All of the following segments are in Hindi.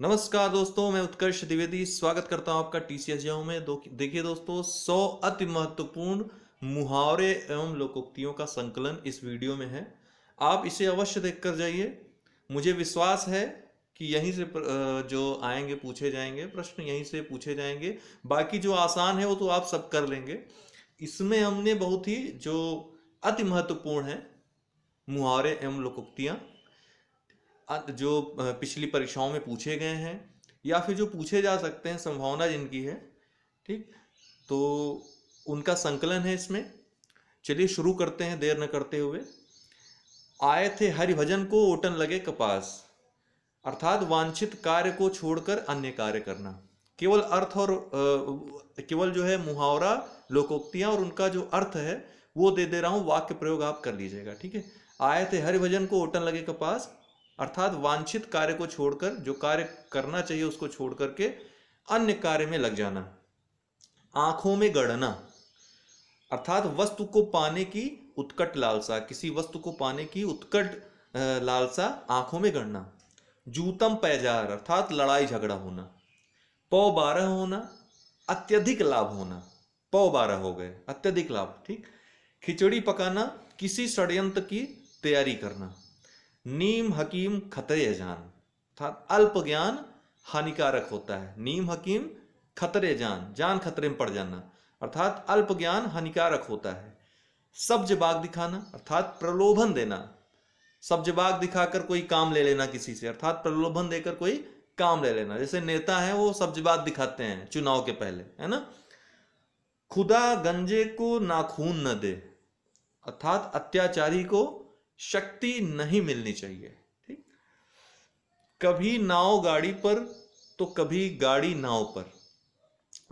नमस्कार दोस्तों मैं उत्कर्ष द्विवेदी स्वागत करता हूं आपका टी सी एस में देखिए दोस्तों सौ अति महत्वपूर्ण मुहावरे एवं लोकोक्तियों का संकलन इस वीडियो में है आप इसे अवश्य देख कर जाइए मुझे विश्वास है कि यहीं से जो आएंगे पूछे जाएंगे प्रश्न यहीं से पूछे जाएंगे बाकी जो आसान है वो तो आप सब कर लेंगे इसमें हमने बहुत ही जो अति महत्वपूर्ण है मुहावरे एवं लोकोक्तियाँ जो पिछली परीक्षाओं में पूछे गए हैं या फिर जो पूछे जा सकते हैं संभावना जिनकी है ठीक तो उनका संकलन है इसमें चलिए शुरू करते हैं देर न करते हुए आए थे हरिभजन को ओटन लगे कपास अर्थात वांछित कार्य को छोड़कर अन्य कार्य करना केवल अर्थ और केवल जो है मुहावरा लोकोक्तियां और उनका जो अर्थ है वो दे दे रहा हूं वाक्य प्रयोग आप कर लीजिएगा ठीक है आए थे हरिभजन को ओटन लगे कपास अर्थात वांछित कार्य को छोड़कर जो कार्य करना चाहिए उसको छोड़ करके अन्य कार्य में लग जाना आंखों में गढ़ना अर्थात वस्तु को पाने की उत्कट लालसा किसी वस्तु को पाने की उत्कट लालसा आंखों में गढ़ना जूतम पैजार अर्थात लड़ाई झगड़ा होना पौ बारह होना अत्यधिक लाभ होना पौ बारह हो गए अत्यधिक लाभ ठीक खिचड़ी पकाना किसी षडयंत्र की तैयारी करना नीम हकीम खतरे जान अर्थात अल्प ज्ञान हानिकारक होता है नीम हकीम खतरे जान जान खतरे में पड़ जाना अर्थात अल्प ज्ञान हानिकारक होता है सब्ज बाग दिखाना अर्थात प्रलोभन देना सब्ज बाग दिखाकर कोई काम ले लेना किसी से अर्थात प्रलोभन देकर कोई काम ले लेना जैसे नेता है वो सब्ज बाग दिखाते हैं चुनाव के पहले है ना खुदा गंजे को नाखून न दे अर्थात अत्याचारी को शक्ति नहीं मिलनी चाहिए ठीक कभी नाव गाड़ी पर तो कभी गाड़ी नाव पर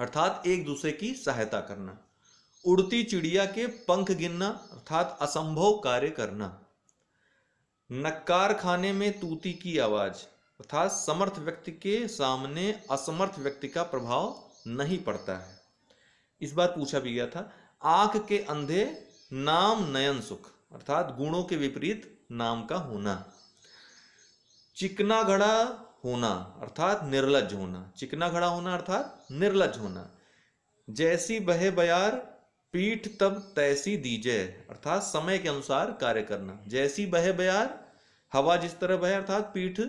अर्थात एक दूसरे की सहायता करना उड़ती चिड़िया के पंख गिनना अर्थात असंभव कार्य करना नक्कार खाने में तूती की आवाज अर्थात समर्थ व्यक्ति के सामने असमर्थ व्यक्ति का प्रभाव नहीं पड़ता है इस बार पूछा भी गया था आंख के अंधे नाम नयन सुख अर्थात गुणों के विपरीत नाम का होना चिकना घड़ा होना अर्थात निर्लज होना चिकना घड़ा होना अर्थात निर्लज होना जैसी बहे बयार पीठ तब तैसी दीजे अर्थात समय के अनुसार कार्य करना जैसी बहे बयार हवा जिस तरह बहे अर्थात पीठ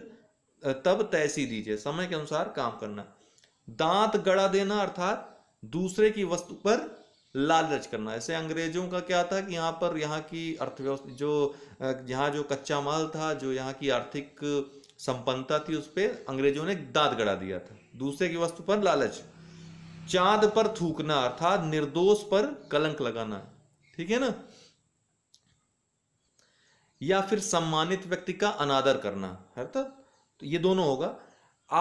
तब तैसी दीजे समय के अनुसार काम करना दांत गड़ा देना अर्थात दूसरे की वस्तु पर लालच करना ऐसे अंग्रेजों का क्या था कि यहाँ पर यहाँ की अर्थव्यवस्था जो यहाँ जो कच्चा माल था जो यहाँ की आर्थिक संपन्नता थी उस पर अंग्रेजों ने दाँत गड़ा दिया था दूसरे की वस्तु पर लालच चांद पर थूकना अर्थात निर्दोष पर कलंक लगाना ठीक है ना या फिर सम्मानित व्यक्ति का अनादर करना है तो, तो ये दोनों होगा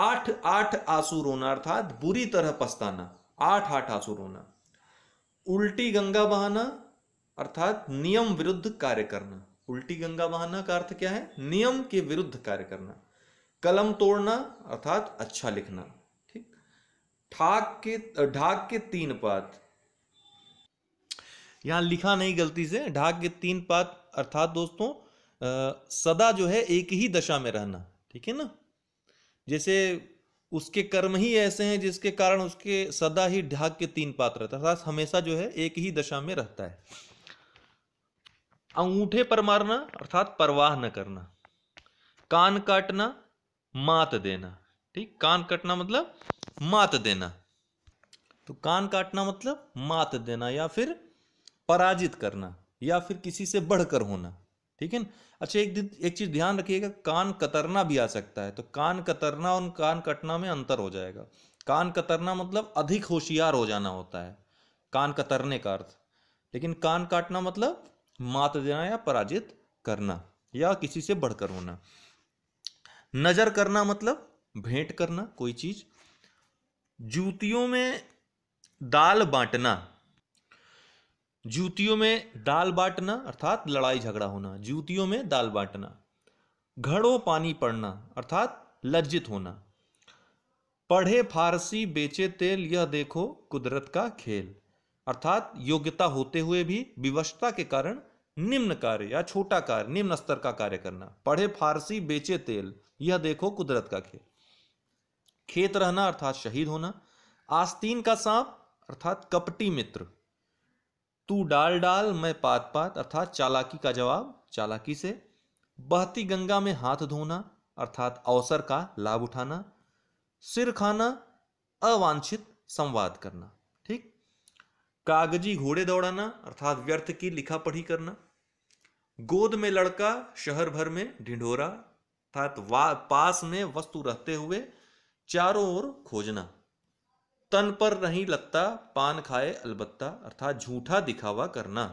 आठ आठ आंसू रोना अर्थात बुरी तरह पछताना आठ आठ आंसू रोना उल्टी गंगा बहाना अर्थात नियम विरुद्ध कार्य करना उल्टी गंगा बहाना का अर्थ क्या है नियम के विरुद्ध कार्य करना कलम तोड़ना अर्थात अच्छा लिखना ठीक ठाक के ढाक के तीन पात यहां लिखा नहीं गलती से ढाक के तीन पात अर्थात दोस्तों आ, सदा जो है एक ही दशा में रहना ठीक है ना जैसे उसके कर्म ही ऐसे हैं जिसके कारण उसके सदा ही ढाक के तीन पात्र अर्थात हमेशा जो है एक ही दशा में रहता है अंगूठे पर मारना अर्थात परवाह न करना कान काटना मात देना ठीक कान काटना मतलब मात देना तो कान काटना मतलब मात देना या फिर पराजित करना या फिर किसी से बढ़कर होना ठीक है अच्छा एक एक चीज़ ध्यान रखिएगा कान कतरना भी आ सकता है तो कान कतरना और कान कटना में अंतर हो जाएगा कान कतरना मतलब अधिक होशियार हो जाना होता है कान कतरने का अर्थ लेकिन कान काटना मतलब मात देना या पराजित करना या किसी से बढ़कर होना नज़र करना मतलब भेंट करना कोई चीज़ जूतियों में दाल बांटना जूतियों में दाल बांटना अर्थात लड़ाई झगड़ा होना जूतियों में दाल बांटना घड़ों पानी पड़ना अर्थात लज्जित होना पढ़े फारसी बेचे तेल यह देखो कुदरत का खेल अर्थात योग्यता होते हुए भी विवशता के कारण निम्न कार्य या छोटा कार्य निम्न स्तर का कार्य करना पढ़े फारसी बेचे तेल यह देखो कुदरत का खेल खेत रहना अर्थात शहीद होना आस्तीन का सांप अर्थात कपटी मित्र तू डाल डाल मैं पात पात अर्थात चालाकी का जवाब चालाकी से बहती गंगा में हाथ धोना अर्थात अवसर का लाभ उठाना सिर खाना अवांछित संवाद करना ठीक कागजी घोड़े दौड़ाना अर्थात व्यर्थ की लिखा पढ़ी करना गोद में लड़का शहर भर में ढिंढोरा अर्थात पास में वस्तु रहते हुए चारों ओर खोजना तन पर नहीं लगता पान खाए अलबत्ता अर्थात झूठा दिखावा करना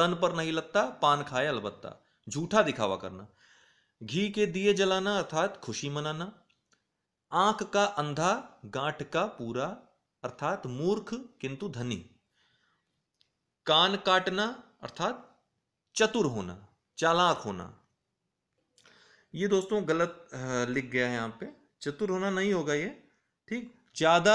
तन पर नहीं लगता पान खाए अलबत्ता झूठा दिखावा करना घी के दिए जलाना अर्थात खुशी मनाना आंख का अंधा गांठ का पूरा अर्थात मूर्ख किंतु धनी कान काटना अर्थात चतुर होना चालाक होना ये दोस्तों गलत लिख गया है यहां पे चतुर होना नहीं होगा ये ठीक ज़्यादा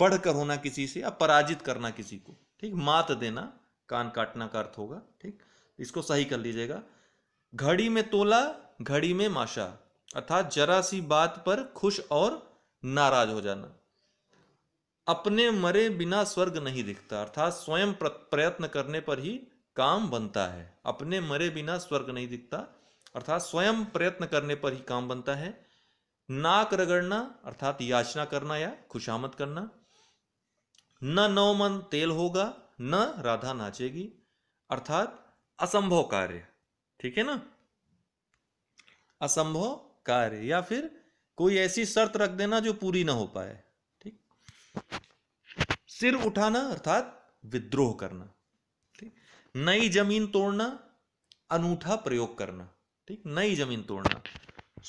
बढ़कर होना किसी से या पराजित करना किसी को ठीक मात देना कान काटना का अर्थ होगा ठीक इसको सही कर लीजिएगा घड़ी में तोला घड़ी में माशा अर्थात जरा सी बात पर खुश और नाराज हो जाना अपने मरे बिना स्वर्ग नहीं दिखता अर्थात स्वयं प्रयत्न करने पर ही काम बनता है अपने मरे बिना स्वर्ग नहीं दिखता अर्थात स्वयं प्रयत्न करने पर ही काम बनता है नाक रगड़ना अर्थात याचना करना या खुशामद करना न नौ तेल होगा न राधा नाचेगी अर्थात असंभव कार्य ठीक है ना असंभव कार्य या फिर कोई ऐसी शर्त रख देना जो पूरी ना हो पाए ठीक सिर उठाना अर्थात विद्रोह करना ठीक नई जमीन तोड़ना अनूठा प्रयोग करना ठीक नई जमीन तोड़ना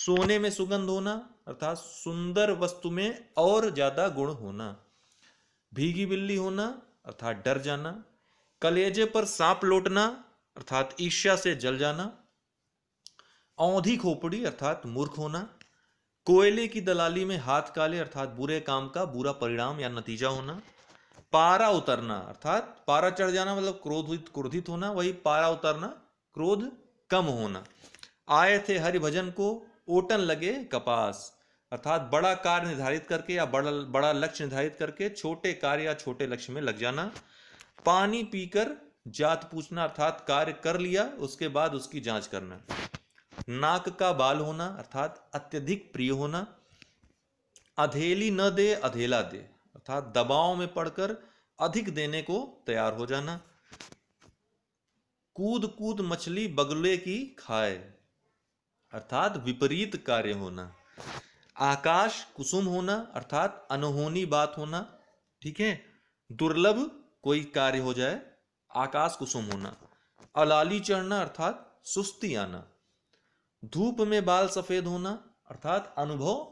सोने में सुगंध होना अर्थात सुंदर वस्तु में और ज्यादा गुण होना भीगी बिल्ली होना अर्थात डर जाना कलेजे पर सांप लौटना अर्थात ईर्ष्या से जल जाना औधी खोपड़ी अर्थात मूर्ख होना कोयले की दलाली में हाथ काले अर्थात बुरे काम का बुरा परिणाम या नतीजा होना पारा उतरना अर्थात पारा चढ़ जाना मतलब क्रोधित क्रोधित होना वही पारा उतरना क्रोध कम होना आए थे हरिभजन को ओटन लगे कपास अर्थात बड़ा कार्य निर्धारित करके या बड़ा बड़ा लक्ष्य निर्धारित करके छोटे कार्य या छोटे लक्ष्य में लग जाना पानी पीकर जात पूछना अर्थात कार्य कर लिया उसके बाद उसकी जांच करना नाक का बाल होना अर्थात अत्यधिक प्रिय होना अधेली न दे अधेला दे अर्थात दबाव में पड़कर अधिक देने को तैयार हो जाना कूद कूद मछली बगले की खाए अर्थात विपरीत कार्य होना आकाश कुसुम होना अर्थात अनहोनी बात होना ठीक है दुर्लभ कोई कार्य हो जाए आकाश कुसुम होना अलाली चढ़ना अर्थात सुस्ती आना धूप में बाल सफेद होना अर्थात अनुभव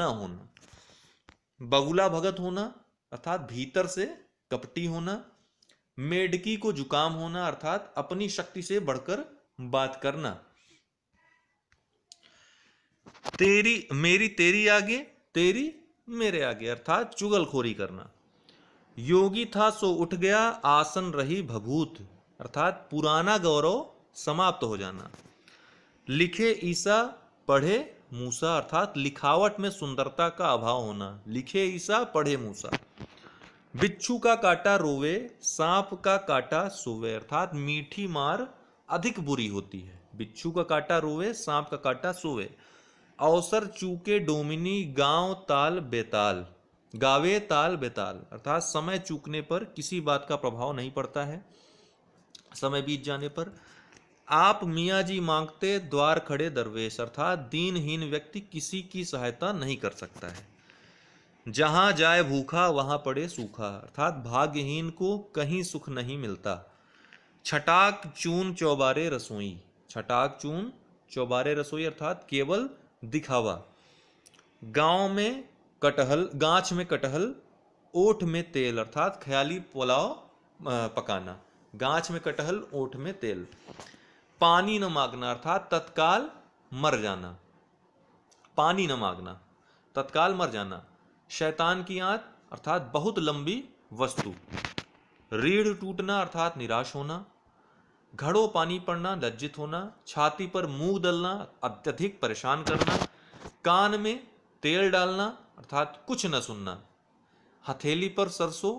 न होना बगुला भगत होना अर्थात भीतर से कपटी होना मेडकी को जुकाम होना अर्थात अपनी शक्ति से बढ़कर बात करना तेरी मेरी तेरी आगे तेरी मेरे आगे अर्थात चुगलखोरी करना योगी था सो उठ गया आसन रही भभूत अर्थात पुराना गौरव समाप्त हो जाना लिखे ईसा पढ़े मूसा अर्थात लिखावट में सुंदरता का अभाव होना लिखे ईसा पढ़े मूसा बिच्छू का काटा रोवे सांप का काटा सोवे अर्थात मीठी मार अधिक बुरी होती है बिच्छू का काटा रोवे सांप का काटा सोवे अवसर चूके डोमिनी गांव ताल बेताल गावे ताल बेताल अर्थात समय चूकने पर किसी बात का प्रभाव नहीं पड़ता है समय बीत जाने पर आप मियाँ जी मांगते द्वार खड़े दरवेश अर्थात दीनहीन व्यक्ति किसी की सहायता नहीं कर सकता है जहाँ जाए भूखा वहाँ पड़े सूखा अर्थात भाग्यहीन को कहीं सुख नहीं मिलता छटाक चून चौबारे रसोई छटाक चून चौबारे रसोई अर्थात केवल दिखावा गांव में कटहल गांच में कटहल ओठ में तेल अर्थात ख्याली पुलाव पकाना गांच में कटहल ओठ में तेल पानी न मांगना अर्थात तत्काल मर जाना पानी न मांगना तत्काल मर जाना शैतान की आंत अर्थात बहुत लंबी वस्तु रीढ़ टूटना अर्थात निराश होना घड़ों पानी पड़ना लज्जित होना छाती पर मुंह दलना अत्यधिक परेशान करना कान में तेल डालना अर्थात कुछ न सुनना हथेली पर सरसों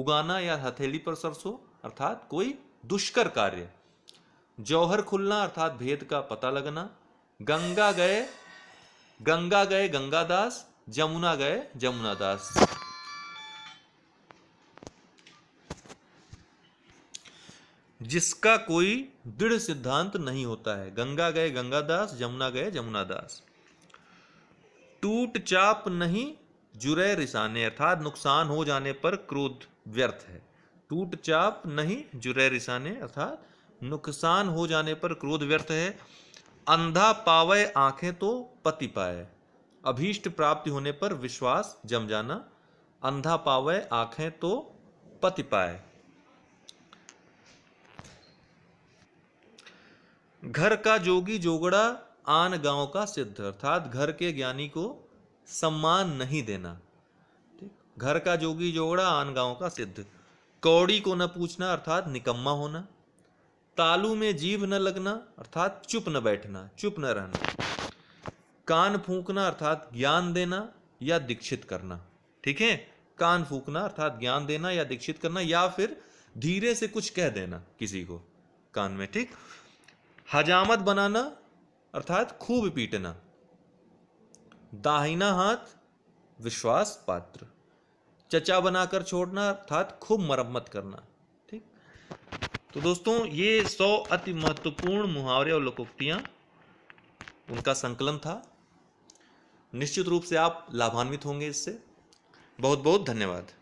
उगाना या हथेली पर सरसों अर्थात कोई दुष्कर कार्य जौहर खुलना अर्थात भेद का पता लगना गंगा गए गंगा गए गंगादास जमुना गए जमुनादास जिसका कोई दृढ़ सिद्धांत नहीं होता है गंगा गए गंगादास जमुना गए जमुनादास टूट चाप नहीं जुरे रिसाने अर्थात नुकसान हो जाने पर क्रोध व्यर्थ है टूट चाप नहीं जुरे रिसाने अर्थात नुकसान हो जाने पर क्रोध व्यर्थ है अंधा पावे आंखें तो पति पाए अभीष्ट प्राप्ति होने पर विश्वास जम जाना अंधा पावे आंखें तो पति पाए घर का जोगी जोगड़ा आन गांव का सिद्ध अर्थात घर के ज्ञानी को सम्मान नहीं देना ठीक घर का जोगी जोगड़ा आन गांव का सिद्ध कौड़ी को न पूछना अर्थात निकम्मा होना तालू में जीव न लगना अर्थात चुप न बैठना चुप न रहना कान फूकना अर्थात ज्ञान देना या दीक्षित करना ठीक है कान फूकना अर्थात ज्ञान देना या दीक्षित करना या फिर धीरे से कुछ कह देना किसी को कान में ठीक हजामत बनाना अर्थात खूब पीटना दाहिना हाथ विश्वास पात्र चचा बनाकर छोड़ना अर्थात खूब मरम्मत करना ठीक तो दोस्तों ये सौ अति महत्वपूर्ण मुहावरे और लोकोक्तियां उनका संकलन था निश्चित रूप से आप लाभान्वित होंगे इससे बहुत बहुत धन्यवाद